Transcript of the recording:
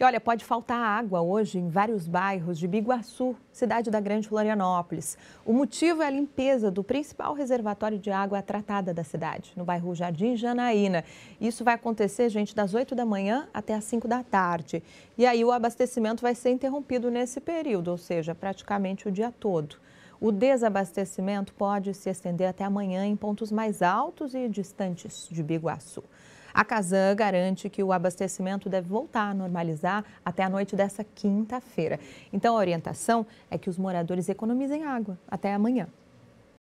E olha, pode faltar água hoje em vários bairros de Biguaçu, cidade da Grande Florianópolis. O motivo é a limpeza do principal reservatório de água tratada da cidade, no bairro Jardim Janaína. Isso vai acontecer, gente, das 8 da manhã até as 5 da tarde. E aí o abastecimento vai ser interrompido nesse período, ou seja, praticamente o dia todo. O desabastecimento pode se estender até amanhã em pontos mais altos e distantes de Biguaçu. A Casan garante que o abastecimento deve voltar a normalizar até a noite dessa quinta-feira. Então, a orientação é que os moradores economizem água até amanhã.